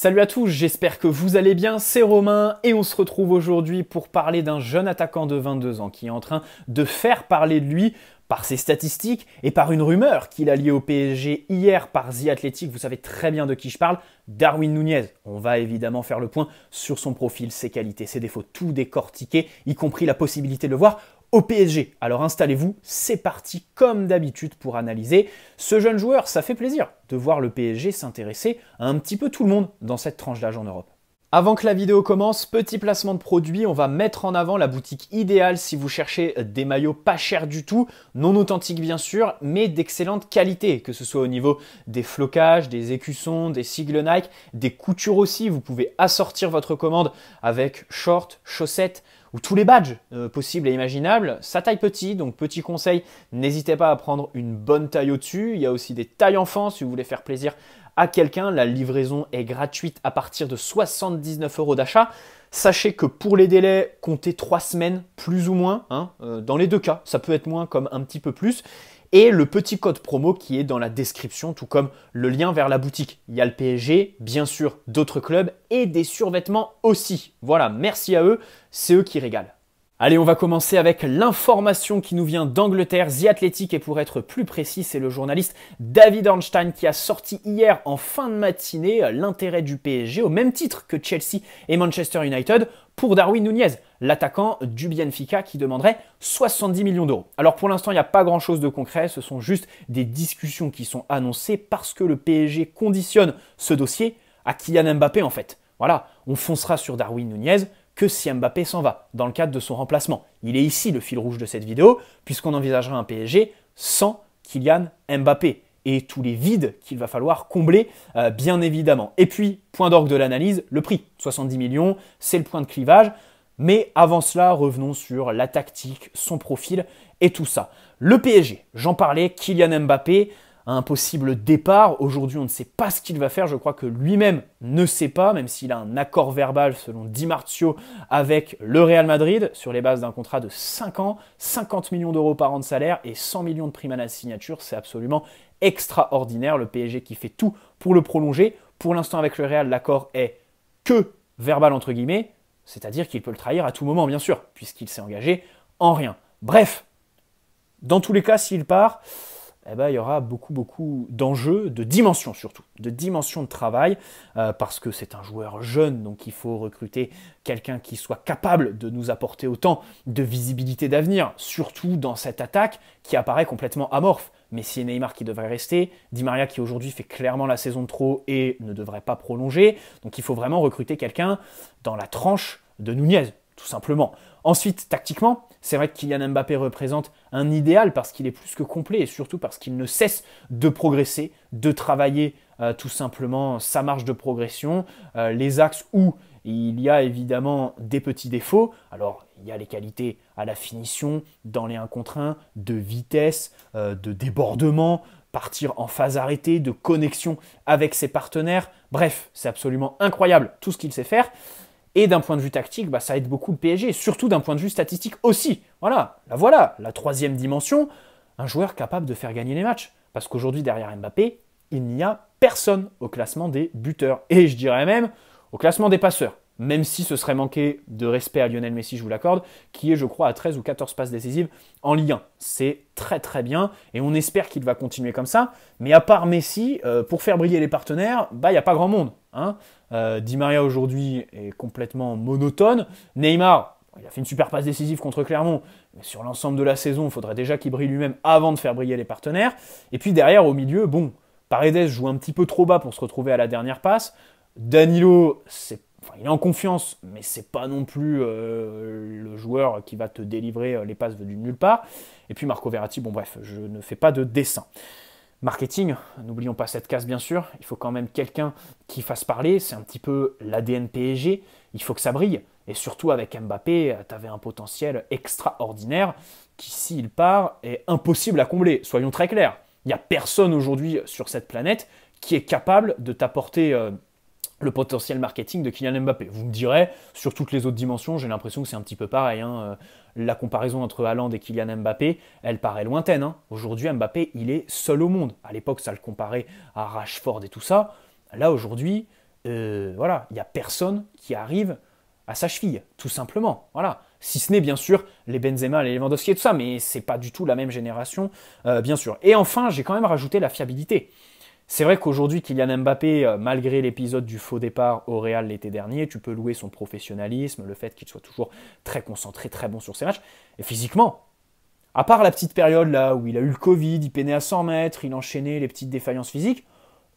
Salut à tous, j'espère que vous allez bien, c'est Romain et on se retrouve aujourd'hui pour parler d'un jeune attaquant de 22 ans qui est en train de faire parler de lui par ses statistiques et par une rumeur qu'il a liée au PSG hier par The Athletic, vous savez très bien de qui je parle, Darwin Nunez. On va évidemment faire le point sur son profil, ses qualités, ses défauts, tout décortiquer, y compris la possibilité de le voir au PSG. Alors installez-vous, c'est parti comme d'habitude pour analyser ce jeune joueur. Ça fait plaisir de voir le PSG s'intéresser à un petit peu tout le monde dans cette tranche d'âge en Europe. Avant que la vidéo commence, petit placement de produit, on va mettre en avant la boutique idéale si vous cherchez des maillots pas chers du tout, non authentiques bien sûr, mais d'excellente qualité, que ce soit au niveau des flocages, des écussons, des sigles Nike, des coutures aussi, vous pouvez assortir votre commande avec shorts, chaussettes, ou tous les badges euh, possibles et imaginables. Sa taille petit, donc petit conseil, n'hésitez pas à prendre une bonne taille au-dessus. Il y a aussi des tailles enfants si vous voulez faire plaisir à quelqu'un. La livraison est gratuite à partir de 79 euros d'achat. Sachez que pour les délais, comptez 3 semaines, plus ou moins, hein, euh, dans les deux cas. Ça peut être moins comme un petit peu plus et le petit code promo qui est dans la description, tout comme le lien vers la boutique. Il y a le PSG, bien sûr, d'autres clubs et des survêtements aussi. Voilà, merci à eux, c'est eux qui régalent. Allez, on va commencer avec l'information qui nous vient d'Angleterre, The Athletic, et pour être plus précis, c'est le journaliste David Ornstein qui a sorti hier en fin de matinée l'intérêt du PSG au même titre que Chelsea et Manchester United pour Darwin Nunez, l'attaquant du Bienfica qui demanderait 70 millions d'euros. Alors pour l'instant, il n'y a pas grand-chose de concret, ce sont juste des discussions qui sont annoncées parce que le PSG conditionne ce dossier à Kylian Mbappé en fait. Voilà, on foncera sur Darwin Nunez que si Mbappé s'en va, dans le cadre de son remplacement. Il est ici le fil rouge de cette vidéo, puisqu'on envisagera un PSG sans Kylian Mbappé et tous les vides qu'il va falloir combler, euh, bien évidemment. Et puis, point d'orgue de l'analyse, le prix. 70 millions, c'est le point de clivage. Mais avant cela, revenons sur la tactique, son profil et tout ça. Le PSG, j'en parlais, Kylian Mbappé, un possible départ. Aujourd'hui, on ne sait pas ce qu'il va faire. Je crois que lui-même ne sait pas, même s'il a un accord verbal selon Di Martio avec le Real Madrid sur les bases d'un contrat de 5 ans, 50 millions d'euros par an de salaire et 100 millions de primes à la signature. C'est absolument extraordinaire. Le PSG qui fait tout pour le prolonger. Pour l'instant, avec le Real, l'accord est que verbal entre guillemets, c'est-à-dire qu'il peut le trahir à tout moment, bien sûr, puisqu'il s'est engagé en rien. Bref, dans tous les cas, s'il part, eh ben, il y aura beaucoup, beaucoup d'enjeux, de dimensions surtout, de dimensions de travail, euh, parce que c'est un joueur jeune, donc il faut recruter quelqu'un qui soit capable de nous apporter autant de visibilité d'avenir, surtout dans cette attaque qui apparaît complètement amorphe. Mais si Neymar qui devrait rester, Di Maria qui aujourd'hui fait clairement la saison de trop et ne devrait pas prolonger, donc il faut vraiment recruter quelqu'un dans la tranche de Nunez, tout simplement. Ensuite, tactiquement, c'est vrai que Kylian Mbappé représente un idéal parce qu'il est plus que complet et surtout parce qu'il ne cesse de progresser, de travailler euh, tout simplement sa marge de progression, euh, les axes où il y a évidemment des petits défauts. Alors, il y a les qualités à la finition, dans les 1 contre 1, de vitesse, euh, de débordement, partir en phase arrêtée, de connexion avec ses partenaires. Bref, c'est absolument incroyable tout ce qu'il sait faire. Et d'un point de vue tactique, bah, ça aide beaucoup le PSG, surtout d'un point de vue statistique aussi. Voilà, la voilà, la troisième dimension, un joueur capable de faire gagner les matchs. Parce qu'aujourd'hui, derrière Mbappé, il n'y a personne au classement des buteurs. Et je dirais même au classement des passeurs. Même si ce serait manquer de respect à Lionel Messi, je vous l'accorde, qui est, je crois, à 13 ou 14 passes décisives en Ligue 1. C'est très très bien et on espère qu'il va continuer comme ça. Mais à part Messi, euh, pour faire briller les partenaires, bah il n'y a pas grand monde. Hein. Euh, Di Maria aujourd'hui est complètement monotone. Neymar, il a fait une super passe décisive contre Clermont, mais sur l'ensemble de la saison, il faudrait déjà qu'il brille lui-même avant de faire briller les partenaires. Et puis derrière, au milieu, bon, Paredes joue un petit peu trop bas pour se retrouver à la dernière passe. Danilo, c'est il est en confiance, mais c'est pas non plus euh, le joueur qui va te délivrer euh, les passes venues de nulle part. Et puis Marco Verratti, bon bref, je ne fais pas de dessin. Marketing, n'oublions pas cette case bien sûr, il faut quand même quelqu'un qui fasse parler, c'est un petit peu l'ADN PSG, il faut que ça brille. Et surtout avec Mbappé, tu avais un potentiel extraordinaire qui, s'il part, est impossible à combler, soyons très clairs. Il n'y a personne aujourd'hui sur cette planète qui est capable de t'apporter... Euh, le potentiel marketing de Kylian Mbappé. Vous me direz, sur toutes les autres dimensions, j'ai l'impression que c'est un petit peu pareil. Hein. Euh, la comparaison entre Haaland et Kylian Mbappé, elle paraît lointaine. Hein. Aujourd'hui, Mbappé, il est seul au monde. À l'époque, ça le comparait à Rashford et tout ça. Là, aujourd'hui, euh, voilà, il n'y a personne qui arrive à sa cheville, tout simplement. Voilà. Si ce n'est bien sûr les Benzema, les Lewandowski et tout ça, mais c'est pas du tout la même génération, euh, bien sûr. Et enfin, j'ai quand même rajouté la fiabilité. C'est vrai qu'aujourd'hui, Kylian Mbappé, euh, malgré l'épisode du faux départ au Real l'été dernier, tu peux louer son professionnalisme, le fait qu'il soit toujours très concentré, très bon sur ses matchs. Et physiquement, à part la petite période là où il a eu le Covid, il peinait à 100 mètres, il enchaînait les petites défaillances physiques,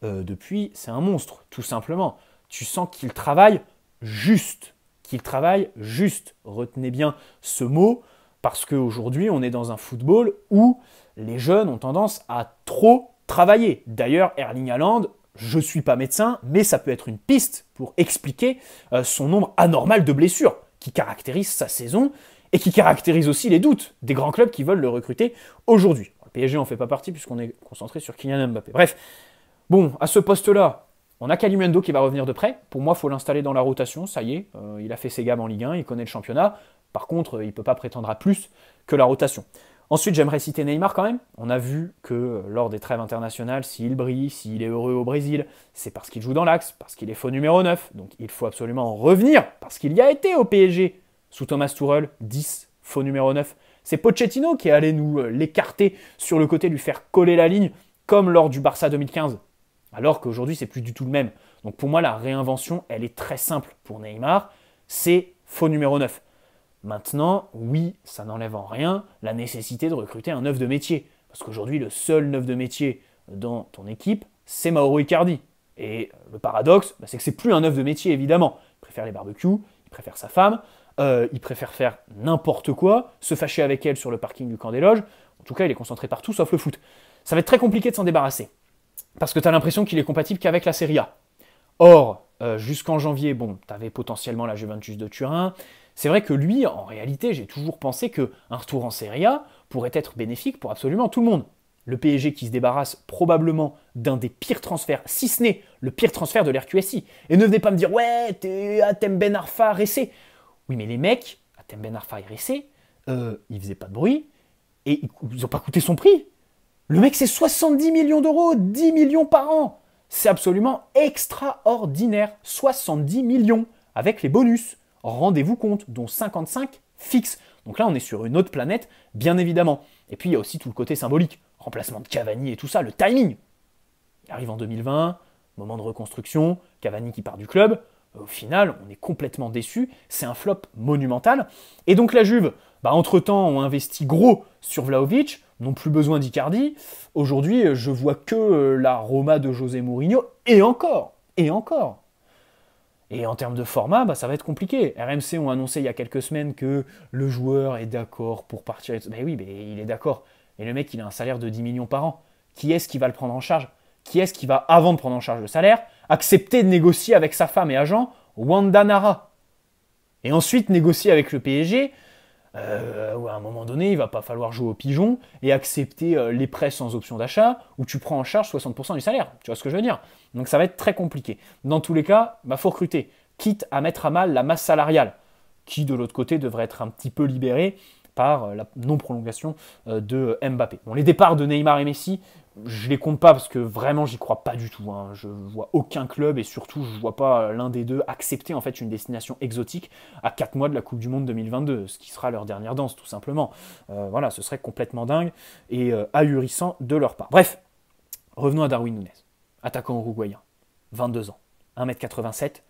euh, depuis, c'est un monstre, tout simplement. Tu sens qu'il travaille juste, qu'il travaille juste. Retenez bien ce mot, parce qu'aujourd'hui, on est dans un football où les jeunes ont tendance à trop travailler. D'ailleurs, Erling Haaland, je ne suis pas médecin, mais ça peut être une piste pour expliquer euh, son nombre anormal de blessures qui caractérise sa saison et qui caractérise aussi les doutes des grands clubs qui veulent le recruter aujourd'hui. Le PSG en fait pas partie puisqu'on est concentré sur Kylian Mbappé. Bref, bon, à ce poste-là, on a Kalimendo qui va revenir de près. Pour moi, il faut l'installer dans la rotation, ça y est, euh, il a fait ses gammes en Ligue 1, il connaît le championnat. Par contre, euh, il ne peut pas prétendre à plus que la rotation. Ensuite, j'aimerais citer Neymar quand même. On a vu que euh, lors des trêves internationales, s'il brille, s'il est heureux au Brésil, c'est parce qu'il joue dans l'axe, parce qu'il est faux numéro 9. Donc il faut absolument en revenir, parce qu'il y a été au PSG. Sous Thomas Tuchel, 10, faux numéro 9. C'est Pochettino qui est allé nous euh, l'écarter sur le côté, lui faire coller la ligne, comme lors du Barça 2015. Alors qu'aujourd'hui, c'est plus du tout le même. Donc pour moi, la réinvention, elle est très simple pour Neymar. C'est faux numéro 9. Maintenant, oui, ça n'enlève en rien la nécessité de recruter un neuf de métier. Parce qu'aujourd'hui, le seul neuf de métier dans ton équipe, c'est Mauro Icardi. Et le paradoxe, bah, c'est que c'est plus un neuf de métier, évidemment. Il préfère les barbecues, il préfère sa femme, euh, il préfère faire n'importe quoi, se fâcher avec elle sur le parking du camp des loges. En tout cas, il est concentré partout sauf le foot. Ça va être très compliqué de s'en débarrasser. Parce que tu as l'impression qu'il est compatible qu'avec la Serie A. Or, euh, jusqu'en janvier, bon, tu avais potentiellement la Juventus de Turin, c'est vrai que lui, en réalité, j'ai toujours pensé qu'un retour en Serie A pourrait être bénéfique pour absolument tout le monde. Le PSG qui se débarrasse probablement d'un des pires transferts, si ce n'est le pire transfert de l'RQSI. Et ne venez pas me dire, ouais, t'es Atem Ben Arfa, Ressé. Oui, mais les mecs, Atem Ben Arfa et Ressé, euh, ils faisaient pas de bruit et ils n'ont pas coûté son prix. Le mec, c'est 70 millions d'euros, 10 millions par an. C'est absolument extraordinaire. 70 millions avec les bonus rendez-vous compte, dont 55 fixes. Donc là, on est sur une autre planète, bien évidemment. Et puis, il y a aussi tout le côté symbolique, remplacement de Cavani et tout ça, le timing. Il arrive en 2020, moment de reconstruction, Cavani qui part du club. Au final, on est complètement déçu. C'est un flop monumental. Et donc, la Juve, bah, entre-temps, on investit gros sur Vlaovic, n'ont plus besoin d'Icardi. Aujourd'hui, je vois que euh, la Roma de José Mourinho, et encore, et encore. Et en termes de format, bah, ça va être compliqué. RMC ont annoncé il y a quelques semaines que le joueur est d'accord pour partir. ben oui, il est d'accord. Et le mec, il a un salaire de 10 millions par an. Qui est-ce qui va le prendre en charge Qui est-ce qui va, avant de prendre en charge le salaire, accepter de négocier avec sa femme et agent Wanda Nara Et ensuite négocier avec le PSG euh, à un moment donné, il va pas falloir jouer au pigeon et accepter euh, les prêts sans option d'achat où tu prends en charge 60% du salaire. Tu vois ce que je veux dire Donc ça va être très compliqué. Dans tous les cas, il bah, faut recruter, quitte à mettre à mal la masse salariale, qui de l'autre côté devrait être un petit peu libérée par euh, la non-prolongation euh, de Mbappé. Bon, les départs de Neymar et Messi, je les compte pas parce que vraiment j'y crois pas du tout. Je hein. Je vois aucun club et surtout je vois pas l'un des deux accepter en fait une destination exotique à 4 mois de la Coupe du Monde 2022, ce qui sera leur dernière danse tout simplement. Euh, voilà, ce serait complètement dingue et euh, ahurissant de leur part. Bref, revenons à Darwin Nunes, attaquant uruguayen, 22 ans, 1m87.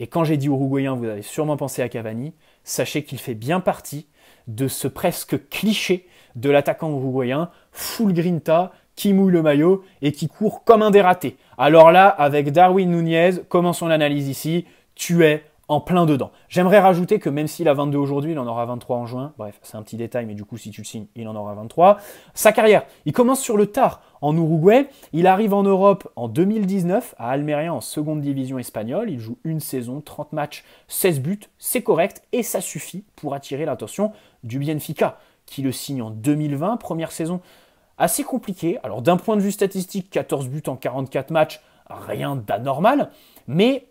Et quand j'ai dit uruguayen, vous avez sûrement pensé à Cavani. Sachez qu'il fait bien partie de ce presque cliché de l'attaquant uruguayen, full grinta, qui mouille le maillot et qui court comme un dératé. Alors là, avec Darwin Nunez, commençons l'analyse ici, tu es en plein dedans. J'aimerais rajouter que même s'il a 22 aujourd'hui, il en aura 23 en juin. Bref, c'est un petit détail, mais du coup, si tu le signes, il en aura 23. Sa carrière, il commence sur le tard en Uruguay. Il arrive en Europe en 2019 à Almeria en seconde division espagnole. Il joue une saison, 30 matchs, 16 buts. C'est correct et ça suffit pour attirer l'attention du Bienfica qui le signe en 2020, première saison assez compliqué. Alors d'un point de vue statistique, 14 buts en 44 matchs, rien d'anormal, mais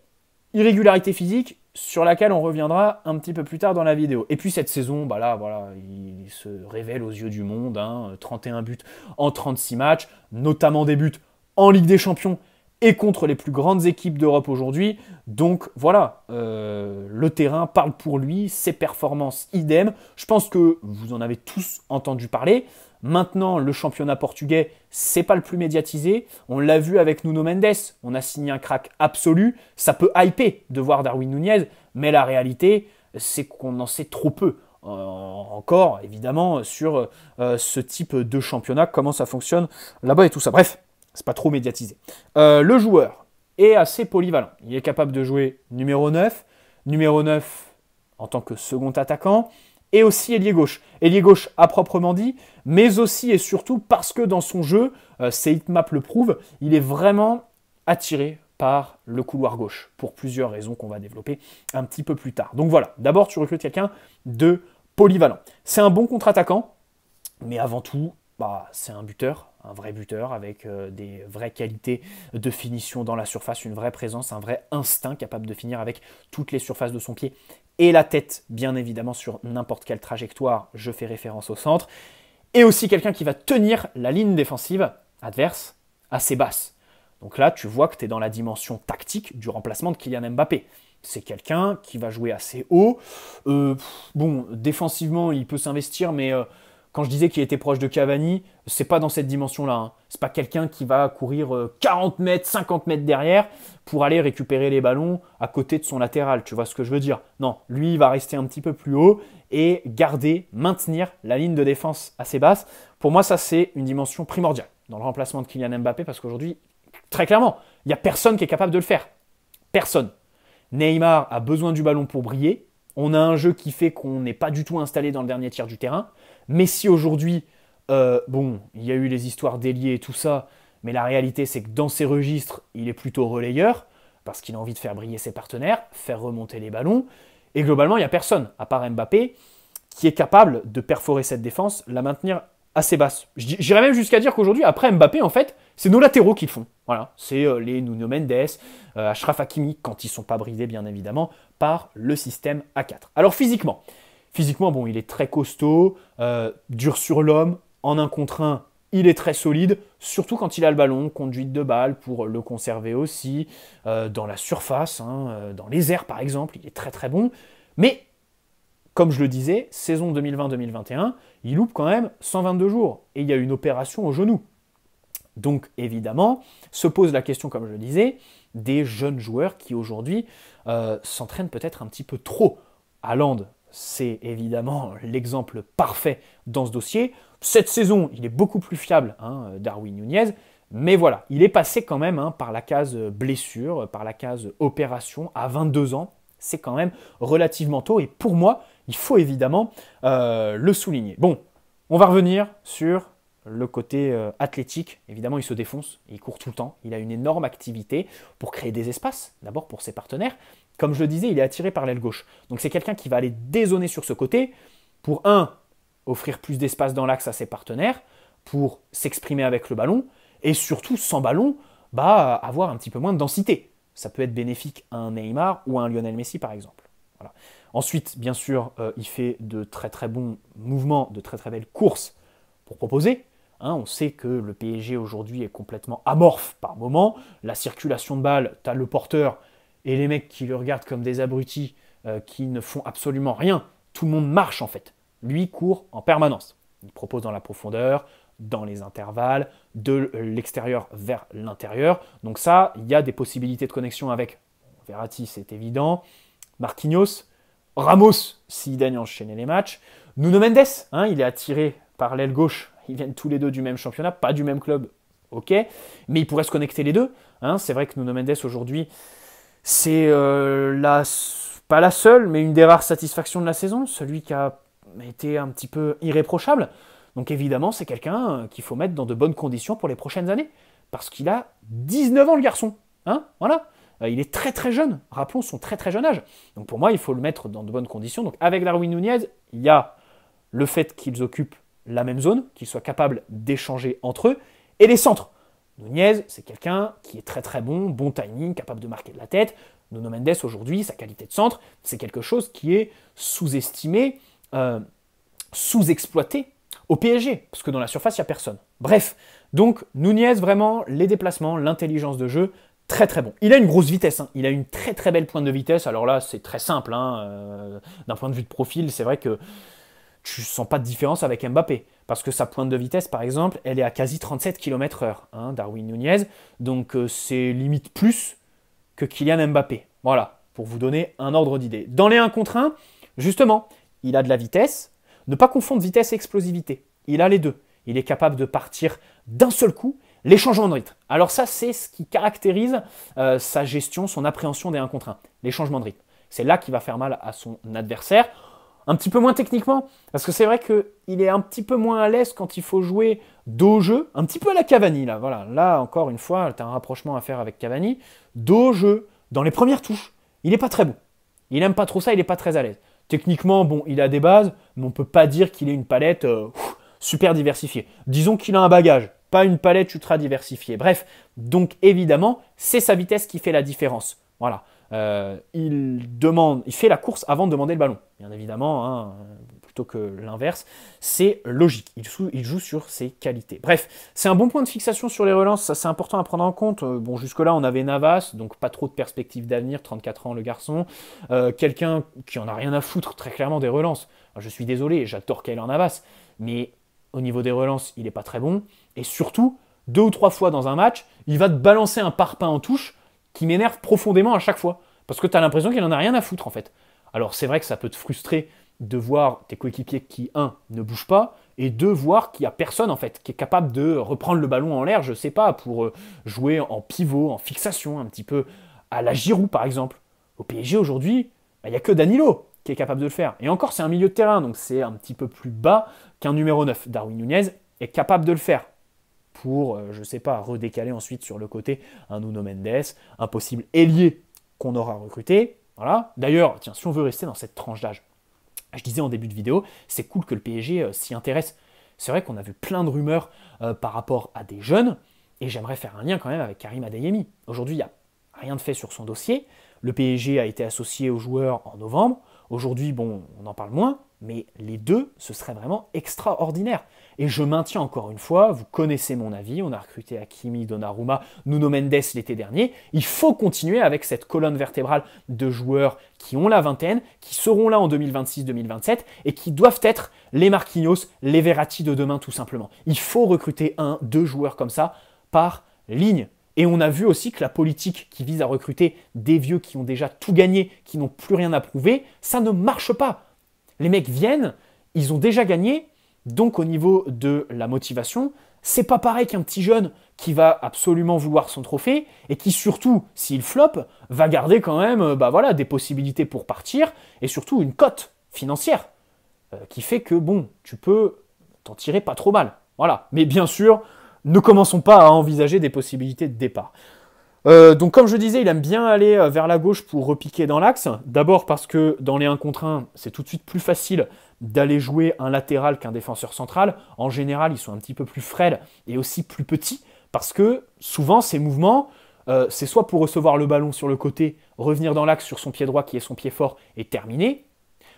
irrégularité physique sur laquelle on reviendra un petit peu plus tard dans la vidéo. Et puis cette saison, bah là, voilà, il se révèle aux yeux du monde, 31 hein, buts en 36 matchs, notamment des buts en Ligue des Champions et contre les plus grandes équipes d'Europe aujourd'hui. Donc voilà, euh, le terrain parle pour lui, ses performances idem. Je pense que vous en avez tous entendu parler. Maintenant, le championnat portugais, c'est pas le plus médiatisé. On l'a vu avec Nuno Mendes, on a signé un crack absolu. Ça peut hyper de voir Darwin Nunez, mais la réalité, c'est qu'on en sait trop peu euh, encore, évidemment, sur euh, ce type de championnat, comment ça fonctionne là-bas et tout ça. Bref, c'est pas trop médiatisé. Euh, le joueur est assez polyvalent. Il est capable de jouer numéro 9, numéro 9 en tant que second attaquant, et aussi ailier gauche. Ailier gauche à proprement dit, mais aussi et surtout parce que dans son jeu, ses euh, hitmaps le prouve, il est vraiment attiré par le couloir gauche, pour plusieurs raisons qu'on va développer un petit peu plus tard. Donc voilà, d'abord tu recrutes quelqu'un de polyvalent. C'est un bon contre-attaquant, mais avant tout, bah, c'est un buteur, un vrai buteur avec euh, des vraies qualités de finition dans la surface, une vraie présence, un vrai instinct capable de finir avec toutes les surfaces de son pied et la tête, bien évidemment, sur n'importe quelle trajectoire, je fais référence au centre, et aussi quelqu'un qui va tenir la ligne défensive adverse assez basse. Donc là, tu vois que tu es dans la dimension tactique du remplacement de Kylian Mbappé. C'est quelqu'un qui va jouer assez haut. Euh, bon, défensivement, il peut s'investir, mais euh, quand je disais qu'il était proche de Cavani, c'est pas dans cette dimension-là. Hein. C'est pas quelqu'un qui va courir 40 euh, mètres, 50 mètres derrière pour aller récupérer les ballons à côté de son latéral. Tu vois ce que je veux dire Non, lui, il va rester un petit peu plus haut et garder, maintenir la ligne de défense assez basse. Pour moi, ça, c'est une dimension primordiale dans le remplacement de Kylian Mbappé parce qu'aujourd'hui, très clairement, il n'y a personne qui est capable de le faire. Personne. Neymar a besoin du ballon pour briller. On a un jeu qui fait qu'on n'est pas du tout installé dans le dernier tiers du terrain si aujourd'hui, euh, bon, il y a eu les histoires déliées et tout ça, mais la réalité c'est que dans ses registres, il est plutôt relayeur, parce qu'il a envie de faire briller ses partenaires, faire remonter les ballons, et globalement il n'y a personne, à part Mbappé, qui est capable de perforer cette défense, la maintenir assez basse. J'irais même jusqu'à dire qu'aujourd'hui, après Mbappé, en fait, c'est nos latéraux qui le font. Voilà, c'est euh, les Nuno Mendes, Achraf euh, Ashraf Hakimi, quand ils sont pas brisés, bien évidemment, par le système A4. Alors physiquement, Physiquement, bon, il est très costaud, euh, dur sur l'homme, en un contre un, il est très solide, surtout quand il a le ballon, conduite de balle pour le conserver aussi, euh, dans la surface, hein, euh, dans les airs par exemple, il est très très bon. Mais, comme je le disais, saison 2020-2021, il loupe quand même 122 jours, et il y a une opération au genou. Donc évidemment, se pose la question, comme je le disais, des jeunes joueurs qui aujourd'hui s'entraînent peut-être un petit peu trop. à l'Ande, c'est évidemment l'exemple parfait dans ce dossier. Cette saison, il est beaucoup plus fiable, hein, Darwin Nunez, mais voilà, il est passé quand même hein, par la case blessure, par la case opération à 22 ans. C'est quand même relativement tôt et pour moi, il faut évidemment euh, le souligner. Bon, on va revenir sur le côté euh, athlétique. Évidemment, il se défonce, il court tout le temps, il a une énorme activité pour créer des espaces, d'abord pour ses partenaires, comme je le disais, il est attiré par l'aile gauche. Donc c'est quelqu'un qui va aller dézonner sur ce côté pour, un, offrir plus d'espace dans l'axe à ses partenaires, pour s'exprimer avec le ballon, et surtout, sans ballon, bah, avoir un petit peu moins de densité. Ça peut être bénéfique à un Neymar ou à un Lionel Messi, par exemple. Ensuite, bien sûr, euh, il fait de très très bons mouvements, de très très belles courses pour proposer. Hein. on sait que le PSG aujourd'hui est complètement amorphe par moment. La circulation de balles, tu as le porteur et les mecs qui le regardent comme des abrutis, euh, qui ne font absolument rien, tout le monde marche en fait. Lui court en permanence. Il propose dans la profondeur, dans les intervalles, de l'extérieur vers l'intérieur. Donc ça, il y a des possibilités de connexion avec Verratti, c'est évident. Marquinhos, Ramos, s'il gagne enchaîner les matchs. Nuno Mendes, hein, il est attiré par l'aile gauche. Ils viennent tous les deux du même championnat, pas du même club, ok. Mais ils pourraient se connecter les deux. Hein. C'est vrai que Nuno Mendes aujourd'hui, c'est euh, pas la seule, mais une des rares satisfactions de la saison, celui qui a été un petit peu irréprochable. Donc évidemment, c'est quelqu'un euh, qu'il faut mettre dans de bonnes conditions pour les prochaines années, parce qu'il a 19 ans le garçon. Hein voilà. Euh, il est très très jeune, rappelons son très très jeune âge. Donc pour moi, il faut le mettre dans de bonnes conditions. Donc avec Darwin Nunez, il y a le fait qu'ils occupent la même zone, qu'ils soient capables d'échanger entre eux, et les centres. Nunez, c'est quelqu'un qui est très très bon, bon timing, capable de marquer de la tête. Nuno Mendes, aujourd'hui, sa qualité de centre, c'est quelque chose qui est sous-estimé, euh, sous-exploité au PSG, parce que dans la surface, il n'y a personne. Bref, donc Nunez, vraiment, les déplacements, l'intelligence de jeu, très très bon. Il a une grosse vitesse, hein. il a une très très belle pointe de vitesse. Alors là, c'est très simple, hein, euh, d'un point de vue de profil, c'est vrai que tu sens pas de différence avec Mbappé. Parce que sa pointe de vitesse, par exemple, elle est à quasi 37 km/h, hein, Darwin Nunez. Donc euh, c'est limite plus que Kylian Mbappé. Voilà, pour vous donner un ordre d'idée. Dans les 1 contre 1, justement, il a de la vitesse. Ne pas confondre vitesse et explosivité. Il a les deux. Il est capable de partir d'un seul coup les changements de rythme. Alors ça, c'est ce qui caractérise euh, sa gestion, son appréhension des 1 contre 1, les changements de rythme. C'est là qu'il va faire mal à son adversaire un petit peu moins techniquement, parce que c'est vrai qu'il est un petit peu moins à l'aise quand il faut jouer dos jeu, un petit peu à la Cavani là, voilà, là encore une fois, tu as un rapprochement à faire avec Cavani, dos jeu, dans les premières touches, il n'est pas très bon, il n'aime pas trop ça, il n'est pas très à l'aise. Techniquement, bon, il a des bases, mais on ne peut pas dire qu'il ait une palette euh, super diversifiée. Disons qu'il a un bagage, pas une palette ultra diversifiée. Bref, donc évidemment, c'est sa vitesse qui fait la différence. Voilà. Euh, il, demande, il fait la course avant de demander le ballon, bien évidemment, hein, plutôt que l'inverse. C'est logique, il joue, sur ses qualités. Bref, c'est un bon point de fixation sur les relances, ça c'est important à prendre en compte. Euh, bon, jusque-là, on avait Navas, donc pas trop de perspectives d'avenir, 34 ans le garçon. Euh, quelqu'un qui en a rien à foutre, très clairement, des relances. je suis désolé, j'adore Kael Navas, mais au niveau des relances, il n'est pas très bon. Et surtout, deux ou trois fois dans un match, il va te balancer un parpaing en touche qui m'énerve profondément à chaque fois. Parce que tu as l'impression qu'il n'en a rien à foutre, en fait. Alors, c'est vrai que ça peut te frustrer de voir tes coéquipiers qui, un, ne bougent pas, et deux, voir qu'il n'y a personne, en fait, qui est capable de reprendre le ballon en l'air, je sais pas, pour euh, jouer en pivot, en fixation, un petit peu à la Giroud, par exemple. Au PSG, aujourd'hui, bah, il y n'y a que Danilo qui est capable de le faire. Et encore, c'est un milieu de terrain, donc c'est un petit peu plus bas qu'un numéro 9. Darwin Nunez est capable de le faire pour, euh, je ne sais pas, redécaler ensuite sur le côté un Nuno Mendes, un possible ailier qu'on aura recruté. Voilà. D'ailleurs, tiens, si on veut rester dans cette tranche d'âge, je disais en début de vidéo, c'est cool que le PSG euh, s'y intéresse. C'est vrai qu'on a vu plein de rumeurs euh, par rapport à des jeunes, et j'aimerais faire un lien quand même avec Karim Adeyemi. Aujourd'hui, il n'y a rien de fait sur son dossier. Le PSG a été associé aux joueurs en novembre. Aujourd'hui, bon, on en parle moins, mais les deux, ce serait vraiment extraordinaire. Et je maintiens encore une fois, vous connaissez mon avis, on a recruté Akimi Donnarumma, Nuno Mendes l'été dernier, il faut continuer avec cette colonne vertébrale de joueurs qui ont la vingtaine, qui seront là en 2026-2027 et qui doivent être les Marquinhos, les Verratti de demain tout simplement. Il faut recruter un, deux joueurs comme ça par ligne. Et on a vu aussi que la politique qui vise à recruter des vieux qui ont déjà tout gagné, qui n'ont plus rien à prouver, ça ne marche pas. Les mecs viennent, ils ont déjà gagné, donc au niveau de la motivation, c'est pas pareil qu'un petit jeune qui va absolument vouloir son trophée et qui surtout, s'il floppe, va garder quand même euh, bah voilà, des possibilités pour partir et surtout une cote financière euh, qui fait que bon, tu peux t'en tirer pas trop mal. Voilà. Mais bien sûr, ne commençons pas à envisager des possibilités de départ. Euh, donc comme je disais, il aime bien aller euh, vers la gauche pour repiquer dans l'axe. D'abord parce que dans les 1 contre 1, c'est tout de suite plus facile d'aller jouer un latéral qu'un défenseur central. En général, ils sont un petit peu plus frêles et aussi plus petits parce que souvent ces mouvements, euh, c'est soit pour recevoir le ballon sur le côté, revenir dans l'axe sur son pied droit qui est son pied fort et terminer,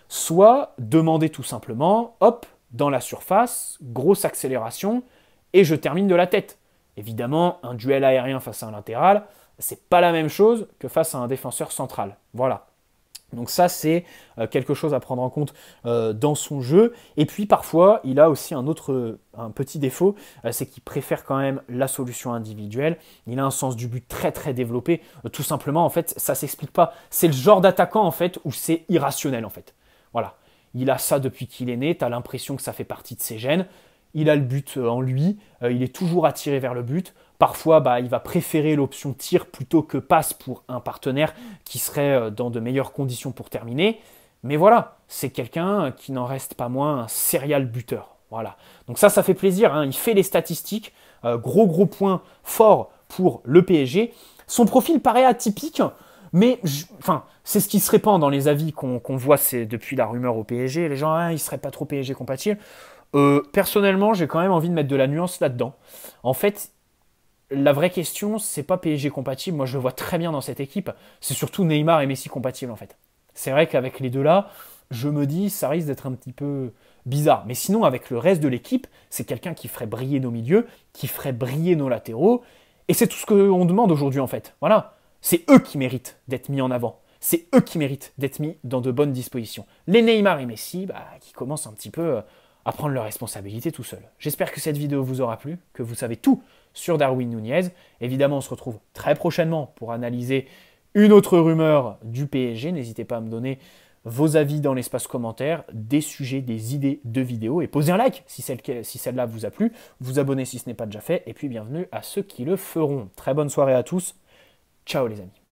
soit demander tout simplement, hop, dans la surface, grosse accélération, et je termine de la tête. Évidemment, un duel aérien face à un latéral, c'est pas la même chose que face à un défenseur central. Voilà. Donc ça, c'est euh, quelque chose à prendre en compte euh, dans son jeu. Et puis parfois, il a aussi un autre euh, un petit défaut, c'est qu'il préfère quand même la solution individuelle. Il a un sens du but très très développé. tout simplement, en fait, ça ne s'explique pas. C'est le genre d'attaquant en fait où c'est irrationnel en fait. Voilà. Il a ça depuis qu'il est né. as l'impression que ça fait partie de ses gènes il a le but euh, en lui, euh, il est toujours attiré vers le but. Parfois, bah, il va préférer l'option tir plutôt que passe pour un partenaire qui serait euh, dans de meilleures conditions pour terminer. Mais voilà, c'est quelqu'un qui n'en reste pas moins un serial buteur. Voilà. Donc ça, ça fait plaisir. Hein. Il fait les statistiques. gros, gros point fort pour le PSG. Son profil paraît atypique, mais enfin, c'est ce qui se répand dans les avis qu'on voit depuis la rumeur au PSG. Les gens, il ah, il serait pas trop PSG compatible. Euh, personnellement, j'ai quand même envie de mettre de la nuance là-dedans. En fait, la vraie question, c'est pas PSG compatible. Moi, je le vois très bien dans cette équipe. C'est surtout Neymar et Messi compatibles, en fait. C'est vrai qu'avec les deux-là, je me dis, ça risque d'être un petit peu bizarre. Mais sinon, avec le reste de l'équipe, c'est quelqu'un qui ferait briller nos milieux, qui ferait briller nos latéraux. Et c'est tout ce qu'on demande aujourd'hui, en fait. Voilà. C'est eux qui méritent d'être mis en avant. C'est eux qui méritent d'être mis dans de bonnes dispositions. Les Neymar et Messi, bah, qui commencent un petit peu euh, à prendre leurs responsabilités tout seul. J'espère que cette vidéo vous aura plu, que vous savez tout sur Darwin Nunez. Évidemment, on se retrouve très prochainement pour analyser une autre rumeur du PSG. N'hésitez pas à me donner vos avis dans l'espace commentaire, des sujets, des idées de vidéos et posez un like si celle-là si celle vous a plu, vous abonnez si ce n'est pas déjà fait et puis bienvenue à ceux qui le feront. Très bonne soirée à tous. Ciao les amis.